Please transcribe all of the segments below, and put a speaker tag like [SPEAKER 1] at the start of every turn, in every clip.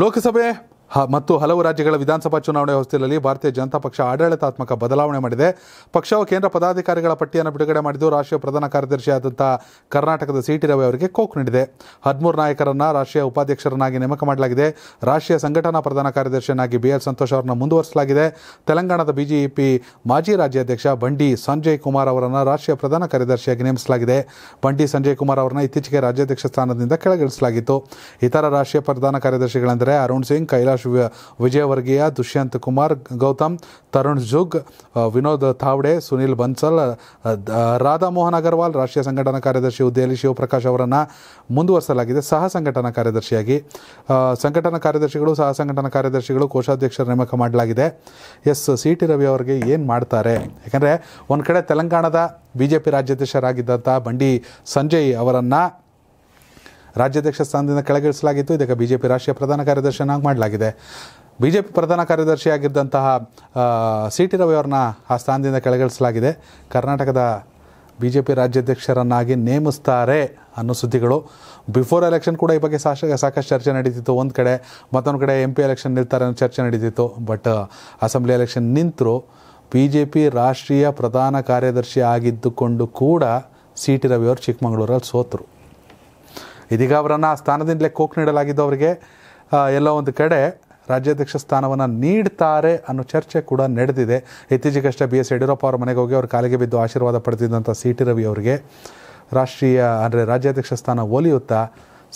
[SPEAKER 1] ಲೋಕಸಭೆ ಮತ್ತು ಹಲವು ರಾಜ್ಯಗಳ ವಿಧಾನಸಭಾ ಚುನಾವಣೆ ಹೊಸ್ತಿಲಲ್ಲಿ ಭಾರತೀಯ ಜನತಾ ಪಕ್ಷ ಆಡಳಿತಾತ್ಮಕ ಬದಲಾವಣೆ ಮಾಡಿದೆ ಪಕ್ಷವು ಕೇಂದ್ರ ಪದಾಧಿಕಾರಿಗಳ ಪಟ್ಟಿಯನ್ನು ಬಿಡುಗಡೆ ಮಾಡಿದ್ದು ರಾಷ್ಟ್ರೀಯ ಪ್ರಧಾನ ಕಾರ್ಯದರ್ಶಿಯಾದಂಥ ಕರ್ನಾಟಕದ ಸಿ ಟಿ ರವಿ ಅವರಿಗೆ ಕೋಕ್ ನೀಡಿದೆ ಹದಿಮೂರು ನಾಯಕರನ್ನು ರಾಷ್ಟ್ರೀಯ ಉಪಾಧ್ಯಕ್ಷರನ್ನಾಗಿ ನೇಮಕ ಮಾಡಲಾಗಿದೆ ರಾಷ್ಟ್ರೀಯ ಸಂಘಟನಾ ಪ್ರಧಾನ ಕಾರ್ಯದರ್ಶಿಯನ್ನಾಗಿ ಬಿ ಸಂತೋಷ್ ಅವರನ್ನು ಮುಂದುವರಿಸಲಾಗಿದೆ ತೆಲಂಗಾಣದ ಬಿಜೆಪಿ ಮಾಜಿ ರಾಜ್ಯಾಧ್ಯಕ್ಷ ಬಂಡಿ ಸಂಜಯ್ ಕುಮಾರ್ ಅವರನ್ನು ರಾಷ್ಟ್ರೀಯ ಪ್ರಧಾನ ಕಾರ್ಯದರ್ಶಿಯಾಗಿ ನೇಮಿಸಲಾಗಿದೆ ಬಂಡಿ ಸಂಜಯ್ ಕುಮಾರ್ ಅವರನ್ನು ಇತ್ತೀಚೆಗೆ ರಾಜ್ಯಾಧ್ಯಕ್ಷ ಸ್ಥಾನದಿಂದ ಕೆಳಗಿಳಿಸಲಾಗಿತ್ತು ಇತರ ರಾಷ್ಟ್ರೀಯ ಪ್ರಧಾನ ಕಾರ್ಯದರ್ಶಿಗಳೆಂದರೆ ಅರುಣ್ ಸಿಂಗ್ ಕೈಲಾಶ್ ಪ್ರಕಾಶ್ ವಿಜಯವರ್ಗೀಯ ದುಷ್ಯಂತ್ ಕುಮಾರ್ ಗೌತಮ್ ತರುಣ್ ಜುಗ್ ವಿನೋದ್ ಥಾವ್ಡೆ ಸುನೀಲ್ ಬನ್ಸಲ್ ರಾಧಾಮೋಹನ್ ಅಗರ್ವಾಲ್ ರಾಷ್ಟ್ರೀಯ ಸಂಘಟನಾ ಕಾರ್ಯದರ್ಶಿ ಹುದ್ದೆಯಲ್ಲಿ ಶಿವಪ್ರಕಾಶ್ ಅವರನ್ನು ಮುಂದುವರೆಸಲಾಗಿದೆ ಸಹ ಸಂಘಟನಾ ಕಾರ್ಯದರ್ಶಿಯಾಗಿ ಸಂಘಟನಾ ಕಾರ್ಯದರ್ಶಿಗಳು ಸಹ ಸಂಘಟನಾ ಕಾರ್ಯದರ್ಶಿಗಳು ಕೋಶಾಧ್ಯಕ್ಷರ ನೇಮಕ ಮಾಡಲಾಗಿದೆ ಎಸ್ ಸಿ ಟಿ ರವಿ ಅವರಿಗೆ ಏನು ಮಾಡ್ತಾರೆ ಯಾಕಂದರೆ ಒಂದು ಕಡೆ ತೆಲಂಗಾಣದ ಬಿ ಜೆ ಪಿ ರಾಜ್ಯಾಧ್ಯಕ್ಷರಾಗಿದ್ದಂಥ ಬಂಡಿ ಸಂಜಯ್ ಅವರನ್ನು ರಾಜ್ಯಾಧ್ಯಕ್ಷ ಸ್ಥಾನದಿಂದ ಕೆಳಗಿಳಿಸಲಾಗಿತ್ತು ಇದಕ್ಕೆ ಬಿಜೆಪಿ ರಾಷ್ಟ್ರೀಯ ಪ್ರಧಾನ ಕಾರ್ಯದರ್ಶಿಯನ್ನಾಗಿ ಮಾಡಲಾಗಿದೆ ಬಿಜೆಪಿ ಪ್ರಧಾನ ಕಾರ್ಯದರ್ಶಿಯಾಗಿದ್ದಂತಹ ಸಿ ಟಿ ರವಿ ಆ ಸ್ಥಾನದಿಂದ ಕೆಳಗಿಳಿಸಲಾಗಿದೆ ಕರ್ನಾಟಕದ ಬಿ ಜೆ ಪಿ ರಾಜ್ಯಾಧ್ಯಕ್ಷರನ್ನಾಗಿ ನೇಮಿಸ್ತಾರೆ ಅನ್ನೋ ಸುದ್ದಿಗಳು ಬಿಫೋರ್ ಎಲೆಕ್ಷನ್ ಕೂಡ ಈ ಬಗ್ಗೆ ಸಾಕ ಸಾಕಷ್ಟು ಚರ್ಚೆ ನಡೀತಿತ್ತು ಒಂದು ಕಡೆ ಮತ್ತೊಂದು ಕಡೆ ಎಂ ಪಿ ಎಲೆಕ್ಷನ್ ನಿಲ್ತಾರೆ ಅನ್ನೋ ಚರ್ಚೆ ನಡೀತಿತ್ತು ಬಟ್ ಅಸೆಂಬ್ಲಿ ಎಲೆಕ್ಷನ್ ನಿಂತರು ಬಿ ಜೆ ಪಿ ರಾಷ್ಟ್ರೀಯ ಪ್ರಧಾನ ಕಾರ್ಯದರ್ಶಿ ಆಗಿದ್ದುಕೊಂಡು ಕೂಡ ಸಿ ಟಿ ರವಿಯವರು ಚಿಕ್ಕಮಗಳೂರಲ್ಲಿ ಸೋತರು ಇದೀಗ ಅವರನ್ನು ಆ ಸ್ಥಾನದಿಂದಲೇ ಕೋಕ್ ನೀಡಲಾಗಿದ್ದು ಅವರಿಗೆ ಎಲ್ಲ ಒಂದು ಕಡೆ ರಾಜ್ಯಾಧ್ಯಕ್ಷ ಸ್ಥಾನವನ್ನು ನೀಡ್ತಾರೆ ಅನ್ನೋ ಚರ್ಚೆ ಕೂಡ ನಡೆದಿದೆ ಇತ್ತೀಚೆಗಷ್ಟೇ ಬಿ ಎಸ್ ಯಡಿಯೂರಪ್ಪ ಅವರ ಮನೆಗೆ ಹೋಗಿ ಅವ್ರ ಕಾಲಿಗೆ ಬಿದ್ದು ಆಶೀರ್ವಾದ ಪಡೆದಿದ್ದಂಥ ಸಿ ಟಿ ರವಿ ಅವರಿಗೆ ರಾಷ್ಟ್ರೀಯ ಅಂದರೆ ರಾಜ್ಯಾಧ್ಯಕ್ಷ ಸ್ಥಾನ ಒಲಿಯುತ್ತಾ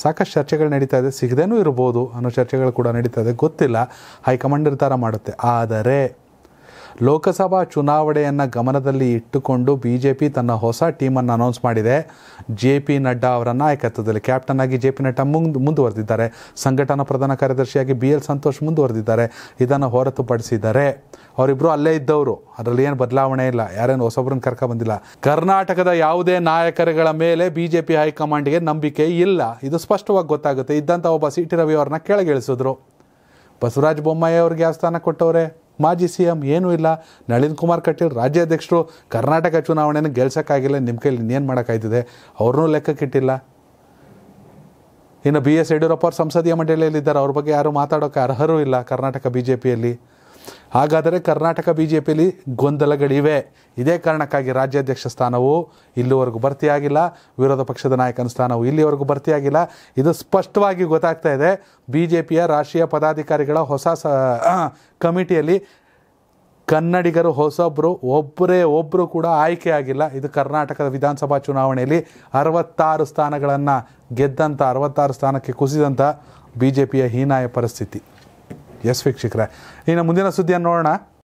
[SPEAKER 1] ಸಾಕಷ್ಟು ಚರ್ಚೆಗಳು ನಡೀತಾ ಇದೆ ಸಿಗದೇನೂ ಇರ್ಬೋದು ಅನ್ನೋ ಚರ್ಚೆಗಳು ಕೂಡ ನಡೀತಾ ಇದೆ ಗೊತ್ತಿಲ್ಲ ಹೈಕಮಾಂಡ್ ನಿರ್ಧಾರ ಮಾಡುತ್ತೆ ಆದರೆ ಲೋಕಸಭಾ ಚುನಾವಣೆಯನ್ನು ಗಮನದಲ್ಲಿ ಇಟ್ಟುಕೊಂಡು ಬಿ ಜೆ ಪಿ ತನ್ನ ಹೊಸ ಟೀಮನ್ನು ಅನೌನ್ಸ್ ಮಾಡಿದೆ ಜೆ ಪಿ ನಡ್ಡಾ ಅವರ ನಾಯಕತ್ವದಲ್ಲಿ ಕ್ಯಾಪ್ಟನ್ ಆಗಿ ಜೆ ಪಿ ನಡ್ಡಾ ಮುಂದೆ ಮುಂದುವರೆದಿದ್ದಾರೆ ಸಂಘಟನಾ ಪ್ರಧಾನ ಕಾರ್ಯದರ್ಶಿಯಾಗಿ ಬಿ ಎಲ್ ಸಂತೋಷ್ ಮುಂದುವರೆದಿದ್ದಾರೆ ಇದನ್ನು ಹೊರತುಪಡಿಸಿದ್ದಾರೆ ಅವರಿಬ್ಬರು ಅಲ್ಲೇ ಇದ್ದವರು ಅದರಲ್ಲಿ ಏನು ಬದಲಾವಣೆ ಇಲ್ಲ ಯಾರೇನು ಹೊಸೊಬ್ಬರನ್ನ ಕರ್ಕ ಬಂದಿಲ್ಲ ಕರ್ನಾಟಕದ ಯಾವುದೇ ನಾಯಕರುಗಳ ಮೇಲೆ ಬಿ ಜೆ ಪಿ ಹೈಕಮಾಂಡ್ಗೆ ನಂಬಿಕೆ ಇಲ್ಲ ಇದು ಸ್ಪಷ್ಟವಾಗಿ ಗೊತ್ತಾಗುತ್ತೆ ಇದ್ದಂಥ ಒಬ್ಬ ಸಿ ಟಿ ರವಿ ಅವ್ರನ್ನ ಕೆಳಗಿಳಿಸಿದ್ರು ಬಸವರಾಜ ಬೊಮ್ಮಾಯಿ ಅವ್ರಿಗೆ ಆ ಸ್ಥಾನ ಕೊಟ್ಟವ್ರೆ ಮಾಜಿ ಸಿ ಎಮ್ ಏನೂ ಇಲ್ಲ ನಳಿನ್ ಕುಮಾರ್ ಕಟೀಲ್ ರಾಜ್ಯಾಧ್ಯಕ್ಷರು ಕರ್ನಾಟಕ ಚುನಾವಣೆಯನ್ನು ಗೆಲ್ಸೋಕ್ಕಾಗಿಲ್ಲ ನಿಮ್ಮ ಕೈಲಿ ಇನ್ನೇನು ಮಾಡೋಕ್ಕಾಯ್ತಿದೆ ಅವ್ರನ್ನೂ ಲೆಕ್ಕಕ್ಕಿಟ್ಟಿಲ್ಲ ಇನ್ನು ಬಿ ಎಸ್ ಯಡಿಯೂರಪ್ಪ ಅವ್ರ ಸಂಸದೀಯ ಇದ್ದಾರೆ ಅವ್ರ ಬಗ್ಗೆ ಯಾರೂ ಮಾತಾಡೋಕ್ಕೆ ಅರ್ಹರೂ ಇಲ್ಲ ಕರ್ನಾಟಕ ಬಿ ಜೆ ಪಿಯಲ್ಲಿ ಹಾಗಾದರೆ ಕರ್ನಾಟಕ ಬಿ ಜೆ ಪಿಯಲ್ಲಿ ಗೊಂದಲಗಳಿವೆ ಇದೇ ಕಾರಣಕ್ಕಾಗಿ ರಾಜ್ಯಾಧ್ಯಕ್ಷ ಸ್ಥಾನವು ಇಲ್ಲಿವರೆಗೂ ಭರ್ತಿಯಾಗಿಲ್ಲ ವಿರೋಧ ಪಕ್ಷದ ನಾಯಕನ ಸ್ಥಾನವು ಇಲ್ಲಿವರೆಗೂ ಭರ್ತಿಯಾಗಿಲ್ಲ ಇದು ಸ್ಪಷ್ಟವಾಗಿ ಗೊತ್ತಾಗ್ತಾ ಇದೆ ಬಿ ಜೆ ಪಿಯ ರಾಷ್ಟ್ರೀಯ ಪದಾಧಿಕಾರಿಗಳ ಹೊಸ ಕಮಿಟಿಯಲ್ಲಿ ಕನ್ನಡಿಗರು ಹೊಸೊಬ್ಬರು ಒಬ್ಬರೇ ಒಬ್ಬರು ಕೂಡ ಆಯ್ಕೆಯಾಗಿಲ್ಲ ಇದು ಕರ್ನಾಟಕದ ವಿಧಾನಸಭಾ ಚುನಾವಣೆಯಲ್ಲಿ ಅರವತ್ತಾರು ಸ್ಥಾನಗಳನ್ನು ಗೆದ್ದಂಥ ಅರವತ್ತಾರು ಸ್ಥಾನಕ್ಕೆ ಕುಸಿದಂಥ ಬಿ ಜೆ ಪಿಯ ಹೀನಾಯ ಪರಿಸ್ಥಿತಿ ಎಸ್ ವೀಕ್ಷಕರೇ ಇನ್ನು ಮುಂದಿನ ಸುದ್ದಿಯನ್ನು ನೋಡೋಣ